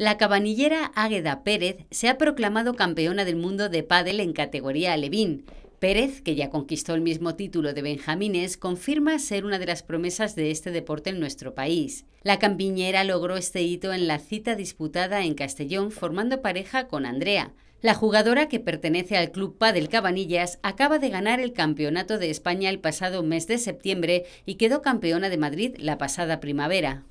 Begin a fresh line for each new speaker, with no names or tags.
La cabanillera Águeda Pérez se ha proclamado campeona del mundo de pádel en categoría alevín. Pérez, que ya conquistó el mismo título de Benjamines, confirma ser una de las promesas de este deporte en nuestro país. La campiñera logró este hito en la cita disputada en Castellón formando pareja con Andrea. La jugadora que pertenece al Club Padel Cabanillas acaba de ganar el Campeonato de España el pasado mes de septiembre y quedó campeona de Madrid la pasada primavera.